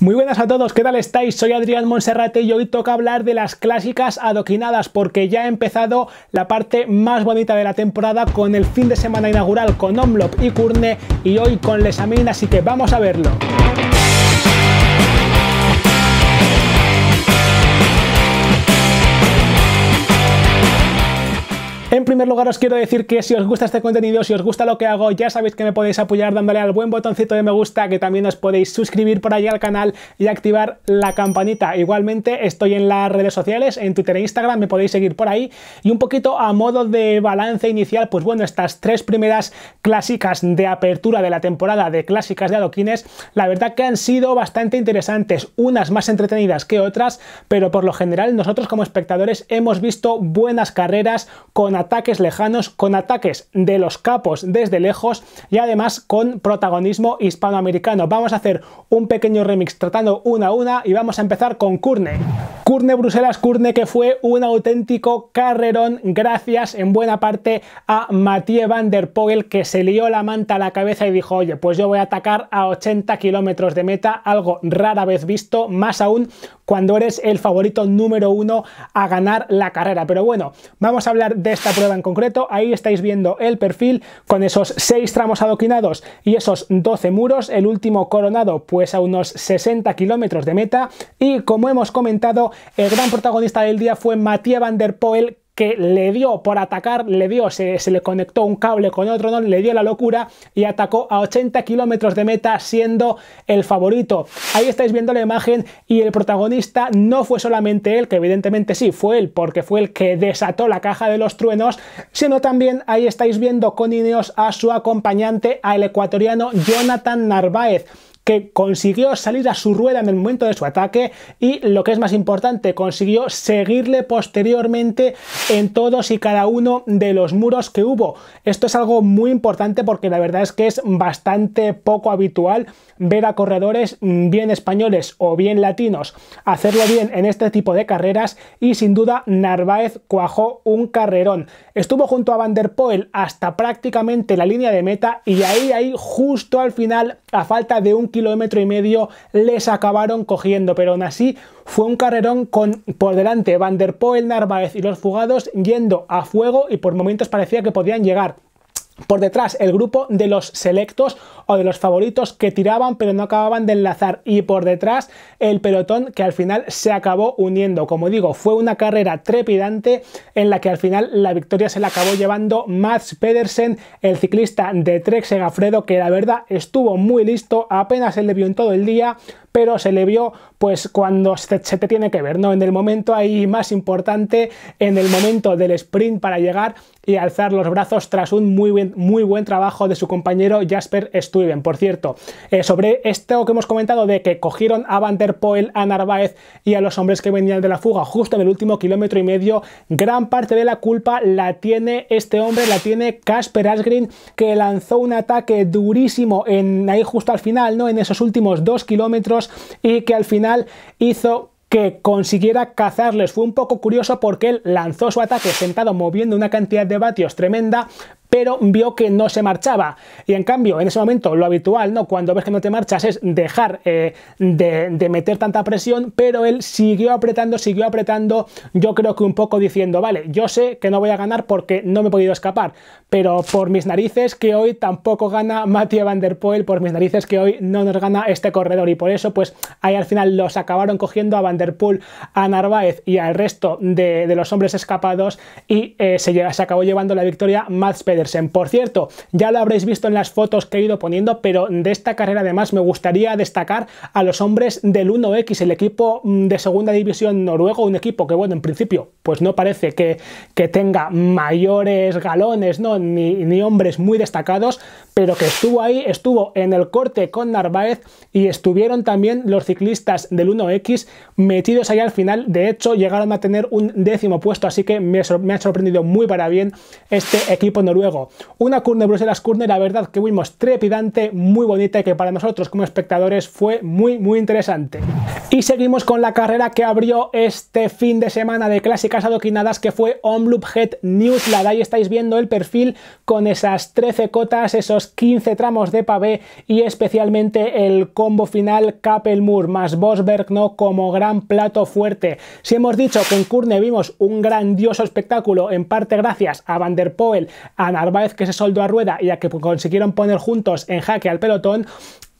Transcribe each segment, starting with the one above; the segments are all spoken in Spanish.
Muy buenas a todos, ¿qué tal estáis? Soy Adrián Monserrate y hoy toca hablar de las clásicas adoquinadas porque ya ha empezado la parte más bonita de la temporada con el fin de semana inaugural con Omlop y Curne y hoy con Lesamin, así que vamos a verlo. En primer lugar os quiero decir que si os gusta este contenido, si os gusta lo que hago, ya sabéis que me podéis apoyar dándole al buen botoncito de me gusta, que también os podéis suscribir por ahí al canal y activar la campanita. Igualmente estoy en las redes sociales, en Twitter e Instagram, me podéis seguir por ahí. Y un poquito a modo de balance inicial, pues bueno, estas tres primeras clásicas de apertura de la temporada de clásicas de adoquines, la verdad que han sido bastante interesantes, unas más entretenidas que otras, pero por lo general nosotros como espectadores hemos visto buenas carreras con ataques lejanos, con ataques de los capos desde lejos y además con protagonismo hispanoamericano. Vamos a hacer un pequeño remix tratando una a una y vamos a empezar con Kurne. Kurne Bruselas, Kurne que fue un auténtico carrerón gracias en buena parte a Mathieu van der pogel que se lió la manta a la cabeza y dijo, oye, pues yo voy a atacar a 80 kilómetros de meta, algo rara vez visto, más aún cuando eres el favorito número uno a ganar la carrera. Pero bueno, vamos a hablar de esta prueba en concreto. Ahí estáis viendo el perfil con esos 6 tramos adoquinados y esos 12 muros, el último coronado pues a unos 60 kilómetros de meta y como hemos comentado, el gran protagonista del día fue Mathieu Van Der Poel que le dio por atacar, le dio, se, le conectó un cable con otro, ¿no? le dio la locura y atacó a 80 kilómetros de meta siendo el favorito. Ahí estáis viendo la imagen y el protagonista no fue solamente él, que evidentemente sí, fue él porque fue el que desató la caja de los truenos, sino también ahí estáis viendo con Ineos a su acompañante, al ecuatoriano Jonathan Narváez que consiguió salir a su rueda en el momento de su ataque y lo que es más importante, consiguió seguirle posteriormente en todos y cada uno de los muros que hubo. Esto es algo muy importante porque la verdad es que es bastante poco habitual ver a corredores bien españoles o bien latinos hacerlo bien en este tipo de carreras y sin duda Narváez cuajó un carrerón. Estuvo junto a Van der Poel hasta prácticamente la línea de meta y ahí, ahí justo al final, a falta de un kilómetro y medio les acabaron cogiendo, pero aún así fue un carrerón con por delante Van der Poel, Narváez y los fugados yendo a fuego y por momentos parecía que podían llegar por detrás el grupo de los selectos o de los favoritos que tiraban pero no acababan de enlazar y por detrás el pelotón que al final se acabó uniendo. Como digo, fue una carrera trepidante en la que al final la victoria se la acabó llevando Max Pedersen, el ciclista de Trek Segafredo que la verdad estuvo muy listo, apenas se le vio en todo el día, pero se le vio pues cuando se, te tiene que ver, ¿no? En el momento ahí más importante, en el momento del sprint para llegar y alzar los brazos tras un muy buen, muy buen trabajo de su compañero Jasper Stuyven. Por cierto, eh, sobre esto que hemos comentado de que cogieron a Van der Poel, a Narváez y a los hombres que venían de la fuga justo en el último kilómetro y medio, gran parte de la culpa la tiene este hombre, la tiene Casper Asgreen, que lanzó un ataque durísimo en ahí justo al final, ¿no? En esos últimos dos kilómetros y que al final hizo que consiguiera cazarles. Fue un poco curioso porque él lanzó su ataque sentado moviendo una cantidad de vatios tremenda, pero vio que no se marchaba. Y en cambio, en ese momento, lo habitual, ¿no? Cuando ves que no te marchas es dejar eh, de, meter tanta presión, pero él siguió apretando, siguió apretando, yo creo que un poco diciendo, vale, yo sé que no voy a ganar porque no me he podido escapar, pero por mis narices que hoy tampoco gana Mathieu Van Der Poel, por mis narices que hoy no nos gana este corredor. Y por eso, pues, ahí al final los acabaron cogiendo a Van Der Poel, a Narváez y al resto de, los hombres escapados y eh, se, se acabó llevando la victoria Mats Pedro. Por cierto, ya lo habréis visto en las fotos que he ido poniendo, pero de esta carrera además me gustaría destacar a los hombres del 1X, el equipo mm, de segunda división noruego, un equipo que bueno, en principio pues no parece que, que tenga mayores galones, ¿no? Ni, hombres muy destacados, pero que estuvo ahí, estuvo en el corte con Narváez y estuvieron también los ciclistas del 1X metidos ahí al final. De hecho, llegaron a tener un décimo puesto, así que me ha sorprendido muy para bien este equipo noruego una Curne Bruselas Curne, la verdad que vimos trepidante, muy bonita y que para nosotros como espectadores fue muy, muy interesante. Y seguimos con la carrera que abrió este fin de semana de clásicas adoquinadas que fue Omloop Head Newsland. Ahí estáis viendo el perfil con esas 13 cotas, esos 15 tramos de pavé y especialmente el combo final Moore más Bosberg no como gran plato fuerte. Si hemos dicho que en Curne vimos un grandioso espectáculo, en parte gracias a Van der Poel, a vez que se soldó a rueda y a que consiguieron poner juntos en jaque al pelotón,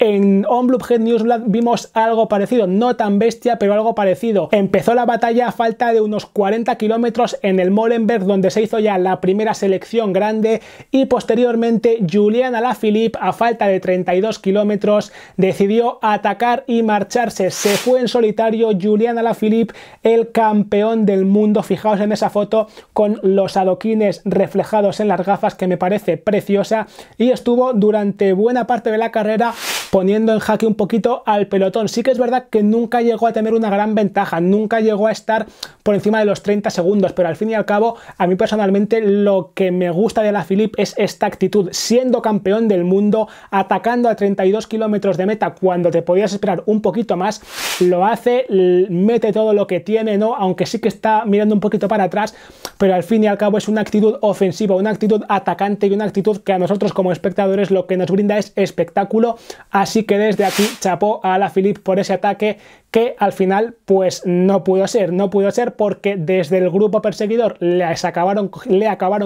en News Newsblad vimos algo parecido, no tan bestia, pero algo parecido. Empezó la batalla a falta de unos 40 kilómetros en el Molenberg, donde se hizo ya la primera selección grande, y posteriormente Julian Alaphilippe, a falta de 32 kilómetros, decidió atacar y marcharse. Se fue en solitario Julian Alaphilippe, el campeón del mundo. Fijaos en esa foto con los adoquines reflejados en las gafas, que me parece preciosa, y estuvo durante buena parte de la carrera poniendo en jaque un poquito al pelotón. Sí que es verdad que nunca llegó a tener una gran ventaja, nunca llegó a estar por encima de los 30 segundos, pero al fin y al cabo, a mí personalmente lo que me gusta de la Philippe es esta actitud, siendo campeón del mundo, atacando a 32 kilómetros de meta cuando te podías esperar un poquito más, lo hace, mete todo lo que tiene, ¿no? Aunque sí que está mirando un poquito para atrás, pero al fin y al cabo es una actitud ofensiva, una actitud atacante y una actitud que a nosotros como espectadores lo que nos brinda es espectáculo Así que desde aquí chapó a la Philippe por ese ataque que al final pues no pudo ser, no pudo ser porque desde el grupo perseguidor le acabaron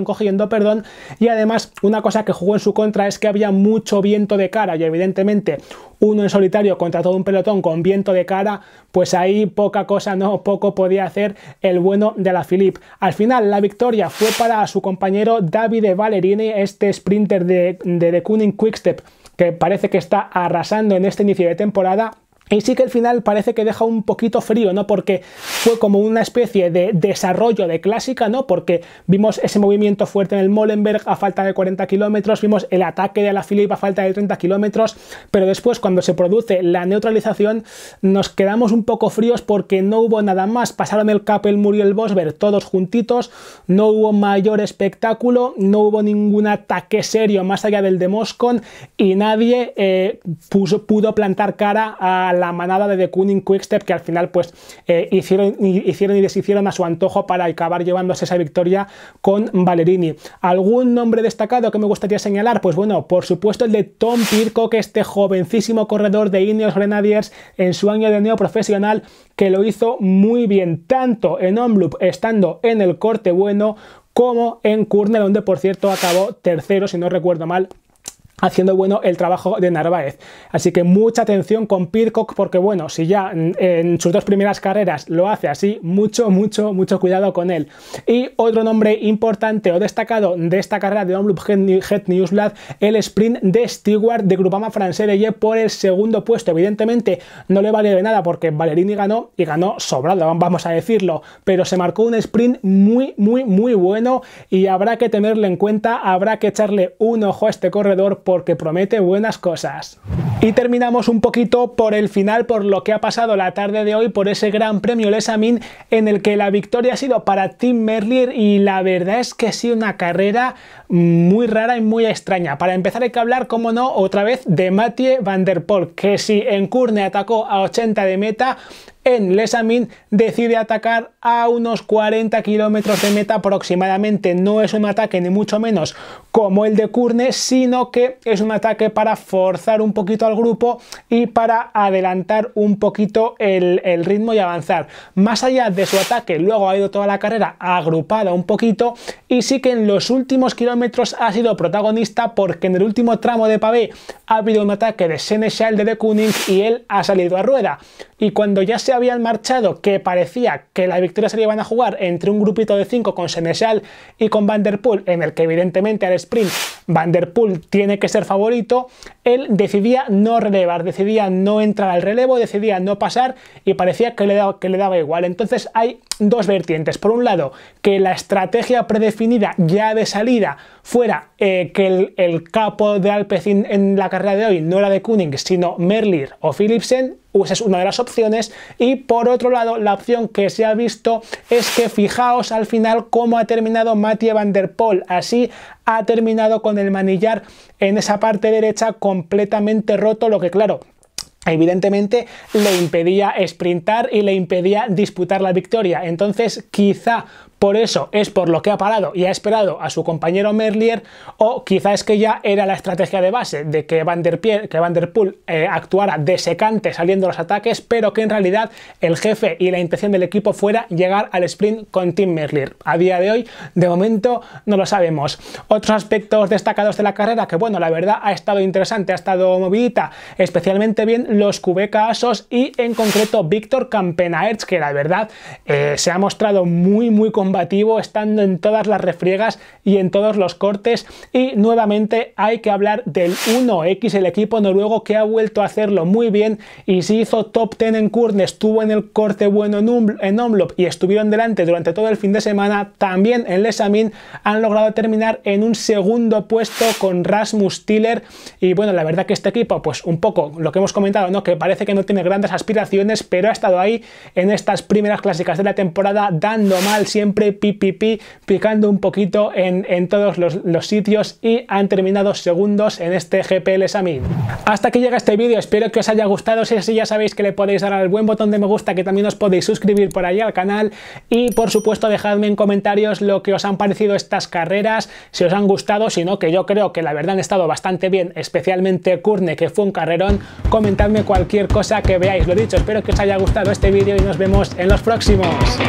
cogiendo perdón y además una cosa que jugó en su contra es que había mucho viento de cara y evidentemente uno en solitario contra todo un pelotón con viento de cara pues ahí poca cosa no, poco podía hacer el bueno de la Philippe. Al final la victoria fue para su compañero Davide Valerini, este sprinter de, de The Kuning Quickstep que parece que está arrasando en este inicio de temporada y sí que al final parece que deja un poquito frío, ¿no? Porque fue como una especie de desarrollo de clásica, ¿no? Porque vimos ese movimiento fuerte en el Molenberg a falta de 40 kilómetros, vimos el ataque de la Philippe a falta de 30 kilómetros, pero después cuando se produce la neutralización nos quedamos un poco fríos porque no hubo nada más. Pasaron el Capel, murió el Bosberg todos juntitos, no hubo mayor espectáculo, no hubo ningún ataque serio más allá del de Moscon y nadie eh, pudo plantar cara a la la manada de The Cunning Quickstep que al final pues eh, hicieron, hicieron y deshicieron a su antojo para acabar llevándose esa victoria con Valerini. ¿Algún nombre destacado que me gustaría señalar? Pues bueno, por supuesto el de Tom Pirco, que este jovencísimo corredor de Ineos Grenadiers en su año de neoprofesional que lo hizo muy bien, tanto en Omloop estando en el corte bueno como en Kurne, donde por cierto acabó tercero, si no recuerdo mal, haciendo bueno el trabajo de Narváez. Así que mucha atención con Pircock porque bueno, si ya en sus dos primeras carreras lo hace así, mucho, mucho, mucho cuidado con él. Y otro nombre importante o destacado de esta carrera de Omloop Head Newsblad, el sprint de Stewart de Grupama Francés de Ye por el segundo puesto. Evidentemente no le vale de nada porque Valerini ganó y ganó sobrado, vamos a decirlo, pero se marcó un sprint muy, muy, muy bueno y habrá que tenerlo en cuenta, habrá que echarle un ojo a este corredor porque promete buenas cosas. Y terminamos un poquito por el final, por lo que ha pasado la tarde de hoy, por ese gran premio Lesamin, en el que la victoria ha sido para Tim Merlier y la verdad es que ha sido una carrera muy rara y muy extraña. Para empezar hay que hablar, como no, otra vez de Mathieu Van Der Poel, que si en Curne atacó a 80 de meta, en Lesamin decide atacar a unos 40 kilómetros de meta aproximadamente. No es un ataque ni mucho menos como el de Kurne, sino que es un ataque para forzar un poquito al grupo y para adelantar un poquito el, ritmo y avanzar. Más allá de su ataque, luego ha ido toda la carrera agrupada un poquito y sí que en los últimos kilómetros ha sido protagonista porque en el último tramo de pavé ha habido un ataque de Seneschal de, de y él ha salido a rueda y cuando ya se habían marchado, que parecía que la victoria se la iban a jugar entre un grupito de 5 con Senechal y con Vanderpool, en el que evidentemente al sprint Van der Poel tiene que ser favorito, él decidía no relevar, decidía no entrar al relevo, decidía no pasar y parecía que le, daba, que le daba igual. Entonces hay dos vertientes. Por un lado, que la estrategia predefinida ya de salida fuera eh, que el, capo de Alpecin en la carrera de hoy no era de Kuning, sino Merlier o Philipsen, esa pues es una de las opciones. Y por otro lado, la opción que se ha visto es que fijaos al final cómo ha terminado Mathieu Van Der Poel. Así ha terminado con el manillar en esa parte derecha completamente roto, lo que claro, evidentemente le impedía sprintar y le impedía disputar la victoria. Entonces, quizá por eso es por lo que ha parado y ha esperado a su compañero Merlier, o quizás es que ya era la estrategia de base de que Van der, que Poel eh, actuara de secante saliendo los ataques, pero que en realidad el jefe y la intención del equipo fuera llegar al sprint con Tim Merlier. A día de hoy, de momento, no lo sabemos. Otros aspectos destacados de la carrera, que bueno, la verdad ha estado interesante, ha estado movidita, especialmente bien los Casos y en concreto Víctor Campenaerts, que la verdad eh, se ha mostrado muy, muy con combativo, estando en todas las refriegas y en todos los cortes. Y nuevamente hay que hablar del 1X, el equipo noruego que ha vuelto a hacerlo muy bien y se hizo top 10 en Kurne, estuvo en el corte bueno en, um, Omlop y estuvieron delante durante todo el fin de semana. También en Lesamin han logrado terminar en un segundo puesto con Rasmus Tiller. Y bueno, la verdad que este equipo, pues un poco lo que hemos comentado, ¿no? Que parece que no tiene grandes aspiraciones, pero ha estado ahí en estas primeras clásicas de la temporada, dando mal siempre siempre picando un poquito en, todos los, sitios y han terminado segundos en este GPL Samin. Hasta aquí llega este vídeo, espero que os haya gustado, si es así ya sabéis que le podéis dar al buen botón de me gusta, que también os podéis suscribir por ahí al canal y por supuesto dejadme en comentarios lo que os han parecido estas carreras, si os han gustado, si no, que yo creo que la verdad han estado bastante bien, especialmente Kurne, que fue un carrerón, comentadme cualquier cosa que veáis, lo dicho, espero que os haya gustado este vídeo y nos vemos en los próximos.